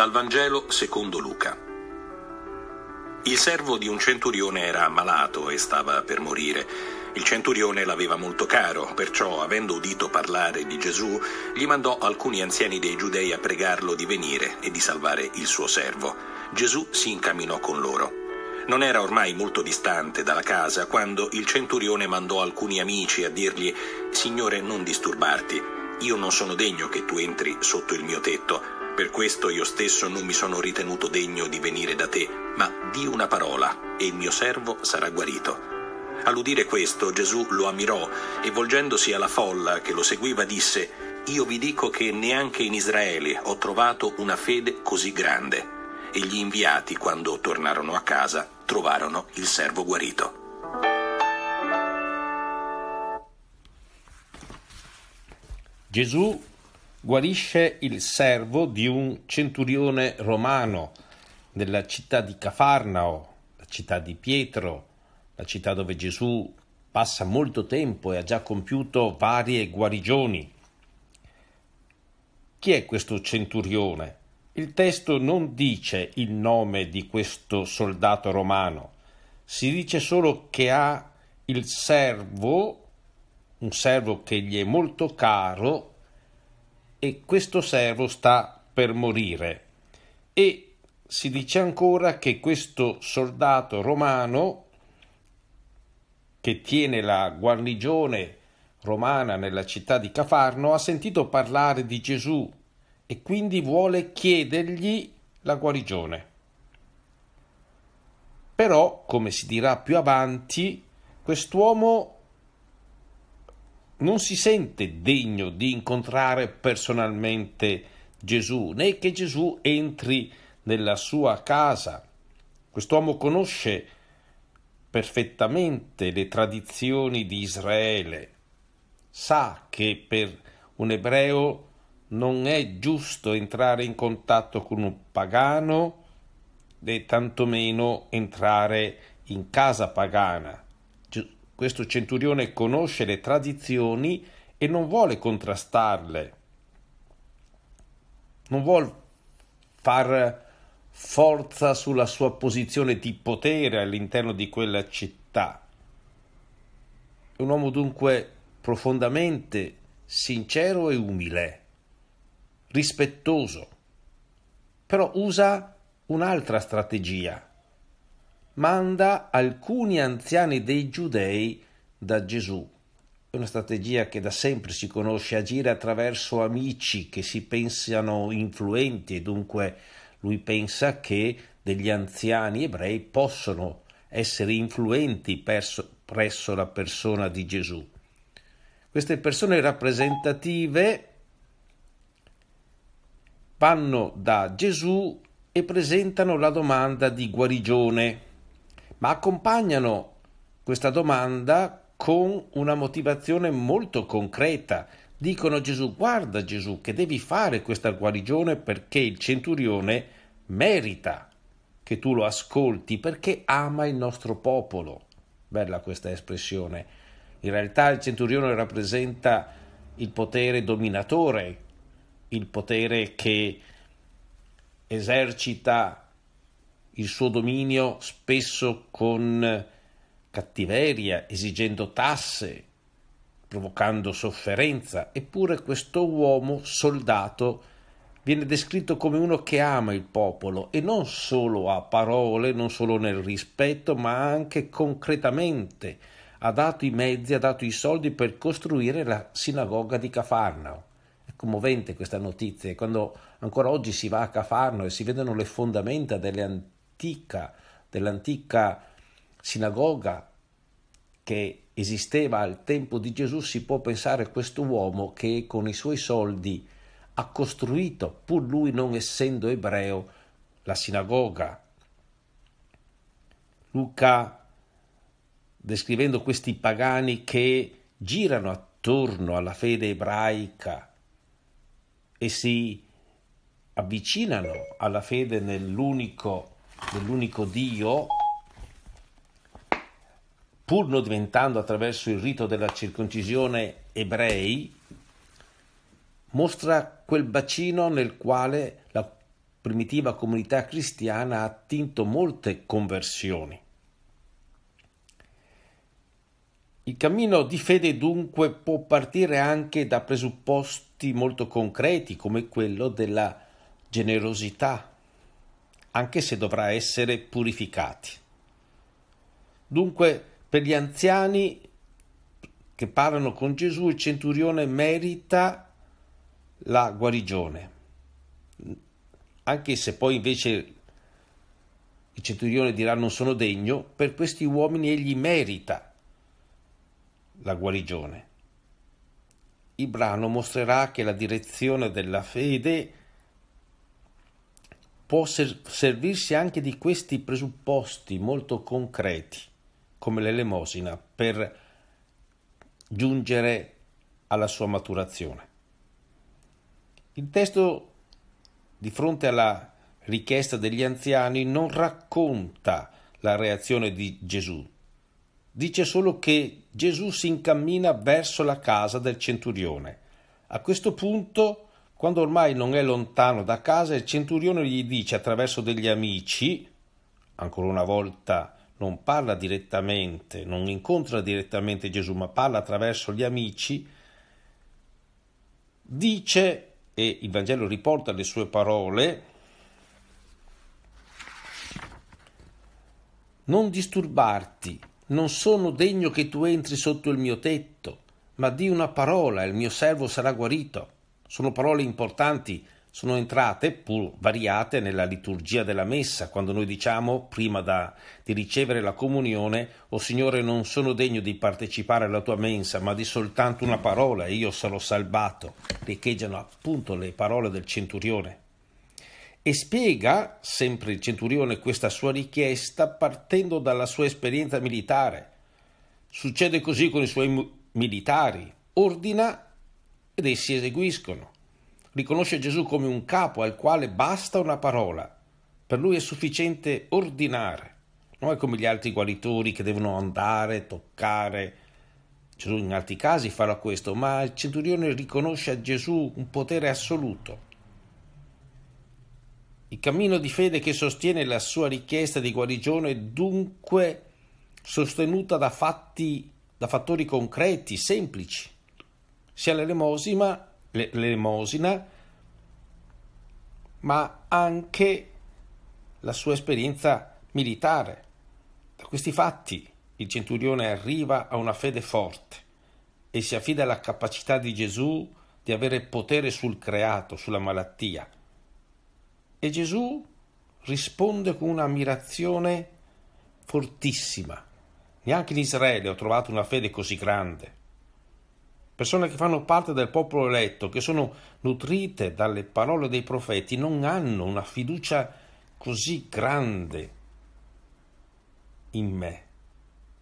Dal Vangelo secondo Luca. Il servo di un centurione era ammalato e stava per morire. Il centurione l'aveva molto caro, perciò, avendo udito parlare di Gesù, gli mandò alcuni anziani dei giudei a pregarlo di venire e di salvare il suo servo. Gesù si incamminò con loro. Non era ormai molto distante dalla casa quando il centurione mandò alcuni amici a dirgli Signore, non disturbarti, io non sono degno che tu entri sotto il mio tetto per questo io stesso non mi sono ritenuto degno di venire da te, ma di una parola, e il mio servo sarà guarito. All'udire questo Gesù lo ammirò e volgendosi alla folla che lo seguiva disse, Io vi dico che neanche in Israele ho trovato una fede così grande. E gli inviati, quando tornarono a casa, trovarono il servo guarito. Gesù guarisce il servo di un centurione romano nella città di Cafarnao, la città di Pietro, la città dove Gesù passa molto tempo e ha già compiuto varie guarigioni. Chi è questo centurione? Il testo non dice il nome di questo soldato romano, si dice solo che ha il servo, un servo che gli è molto caro e questo servo sta per morire. E si dice ancora che questo soldato romano che tiene la guarnigione romana nella città di Cafarno ha sentito parlare di Gesù e quindi vuole chiedergli la guarigione. Però, come si dirà più avanti, quest'uomo non si sente degno di incontrare personalmente Gesù, né che Gesù entri nella sua casa. Quest'uomo conosce perfettamente le tradizioni di Israele, sa che per un ebreo non è giusto entrare in contatto con un pagano né tantomeno entrare in casa pagana questo centurione conosce le tradizioni e non vuole contrastarle, non vuole far forza sulla sua posizione di potere all'interno di quella città. È un uomo dunque profondamente sincero e umile, rispettoso, però usa un'altra strategia manda alcuni anziani dei giudei da Gesù. È una strategia che da sempre si conosce, agire attraverso amici che si pensano influenti e dunque lui pensa che degli anziani ebrei possono essere influenti perso, presso la persona di Gesù. Queste persone rappresentative vanno da Gesù e presentano la domanda di guarigione ma accompagnano questa domanda con una motivazione molto concreta. Dicono a Gesù, guarda Gesù che devi fare questa guarigione perché il centurione merita che tu lo ascolti perché ama il nostro popolo. Bella questa espressione. In realtà il centurione rappresenta il potere dominatore, il potere che esercita il suo dominio spesso con cattiveria, esigendo tasse, provocando sofferenza, eppure questo uomo soldato viene descritto come uno che ama il popolo e non solo a parole, non solo nel rispetto, ma anche concretamente. Ha dato i mezzi, ha dato i soldi per costruire la sinagoga di Cafarnao. È commovente questa notizia, quando ancora oggi si va a Cafarnao e si vedono le fondamenta delle antiche antica, dell'antica sinagoga che esisteva al tempo di Gesù, si può pensare a questo uomo che con i suoi soldi ha costruito, pur lui non essendo ebreo, la sinagoga. Luca, descrivendo questi pagani che girano attorno alla fede ebraica e si avvicinano alla fede nell'unico dell'unico Dio, pur non diventando attraverso il rito della circoncisione ebrei, mostra quel bacino nel quale la primitiva comunità cristiana ha attinto molte conversioni. Il cammino di fede dunque può partire anche da presupposti molto concreti come quello della generosità anche se dovrà essere purificati. Dunque, per gli anziani che parlano con Gesù, il centurione merita la guarigione, anche se poi invece il centurione dirà non sono degno, per questi uomini egli merita la guarigione. Il brano mostrerà che la direzione della fede è può ser- servirsi anche di questi presupposti molto concreti, come l'elemosina, per giungere alla sua maturazione. Il testo, di fronte alla richiesta degli anziani, non racconta la reazione di Gesù, dice solo che Gesù si incammina verso la casa del centurione. A questo punto quando ormai non è lontano da casa, il centurione gli dice attraverso degli amici, ancora una volta non parla direttamente, non incontra direttamente Gesù, ma parla attraverso gli amici, dice, e il Vangelo riporta le sue parole, non disturbarti, non sono degno che tu entri sotto il mio tetto, ma di una parola e il mio servo sarà guarito. Sono parole importanti, sono entrate, pur variate, nella liturgia della Messa, quando noi diciamo, prima da, di ricevere la comunione, O Signore, non sono degno di partecipare alla tua mensa, ma di soltanto una parola e io sarò salvato. Riecheggiano appunto le parole del centurione. E spiega sempre il centurione questa sua richiesta partendo dalla sua esperienza militare. Succede così con i suoi militari. Ordina ed essi eseguiscono. Riconosce Gesù come un capo al quale basta una parola. Per lui è sufficiente ordinare. Non è come gli altri guaritori che devono andare, toccare. Gesù in altri casi farà questo, ma il centurione riconosce a Gesù un potere assoluto. Il cammino di fede che sostiene la sua richiesta di guarigione è dunque sostenuta da, fatti, da fattori concreti, semplici sia l'elemosina, l'elemosina ma anche la sua esperienza militare. Da questi fatti il centurione arriva a una fede forte e si affida alla capacità di Gesù di avere potere sul creato, sulla malattia. E Gesù risponde con un'ammirazione fortissima. Neanche in Israele ho trovato una fede così grande persone che fanno parte del popolo eletto, che sono nutrite dalle parole dei profeti, non hanno una fiducia così grande in me.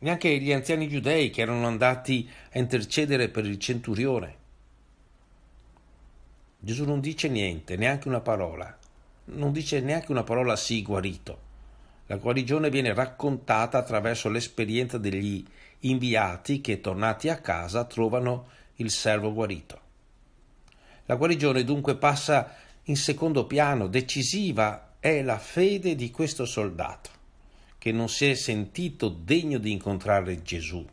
Neanche gli anziani giudei che erano andati a intercedere per il centurione. Gesù non dice niente, neanche una parola. Non dice neanche una parola sì guarito. La guarigione viene raccontata attraverso l'esperienza degli inviati che tornati a casa trovano il servo guarito. La guarigione dunque passa in secondo piano, decisiva è la fede di questo soldato, che non si è sentito degno di incontrare Gesù,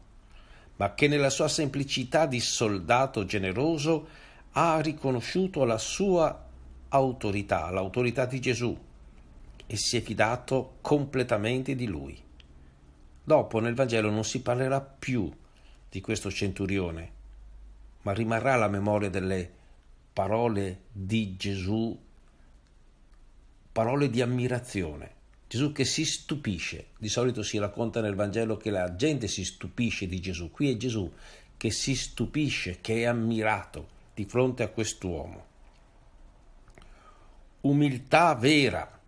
ma che nella sua semplicità di soldato generoso ha riconosciuto la sua autorità, l'autorità di Gesù, e si è fidato completamente di lui. Dopo nel Vangelo non si parlerà più di questo centurione, ma rimarrà la memoria delle parole di Gesù, parole di ammirazione. Gesù che si stupisce, di solito si racconta nel Vangelo che la gente si stupisce di Gesù, qui è Gesù che si stupisce, che è ammirato di fronte a quest'uomo. Umiltà vera,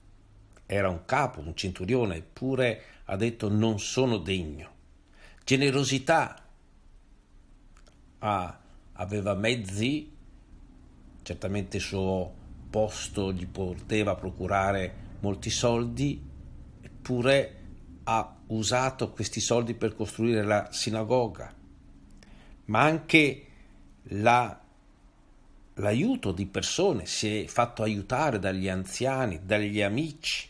era un capo, un centurione, eppure ha detto non sono degno. Generosità ha aveva mezzi, certamente il suo posto gli poteva procurare molti soldi, eppure ha usato questi soldi per costruire la sinagoga, ma anche la, l'aiuto di persone, si è fatto aiutare dagli anziani, dagli amici,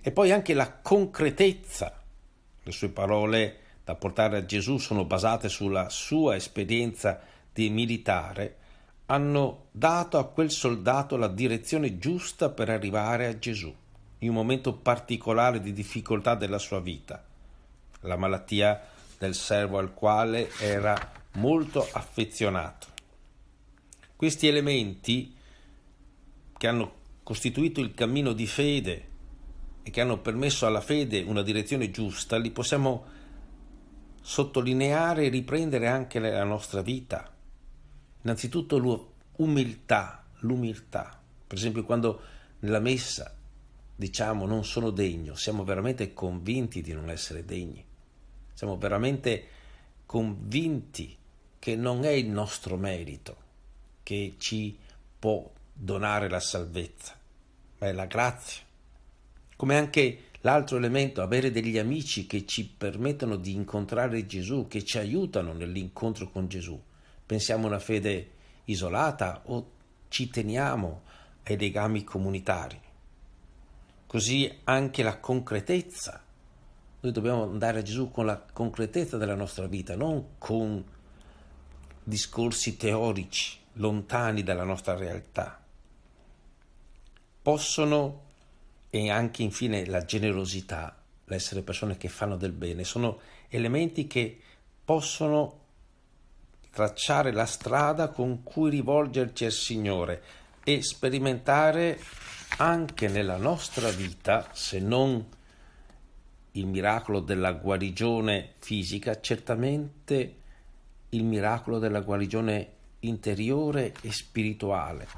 e poi anche la concretezza. Le sue parole da portare a Gesù sono basate sulla sua esperienza di militare hanno dato a quel soldato la direzione giusta per arrivare a Gesù, in un momento particolare di difficoltà della sua vita, la malattia del servo al quale era molto affezionato. Questi elementi che hanno costituito il cammino di fede e che hanno permesso alla fede una direzione giusta, li possiamo sottolineare e riprendere anche nella nostra vita Innanzitutto l'umiltà, l'umiltà. Per esempio quando nella messa diciamo non sono degno, siamo veramente convinti di non essere degni. Siamo veramente convinti che non è il nostro merito che ci può donare la salvezza, ma è la grazia. Come anche l'altro elemento, avere degli amici che ci permettono di incontrare Gesù, che ci aiutano nell'incontro con Gesù pensiamo a una fede isolata o ci teniamo ai legami comunitari. Così anche la concretezza. Noi dobbiamo andare a Gesù con la concretezza della nostra vita, non con discorsi teorici lontani dalla nostra realtà. Possono e anche infine la generosità, l'essere persone che fanno del bene, sono elementi che possono tracciare la strada con cui rivolgerci al Signore e sperimentare anche nella nostra vita, se non il miracolo della guarigione fisica, certamente il miracolo della guarigione interiore e spirituale.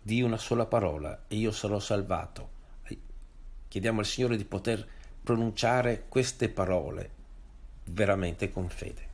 Di una sola parola e io sarò salvato. Chiediamo al Signore di poter pronunciare queste parole veramente con fede.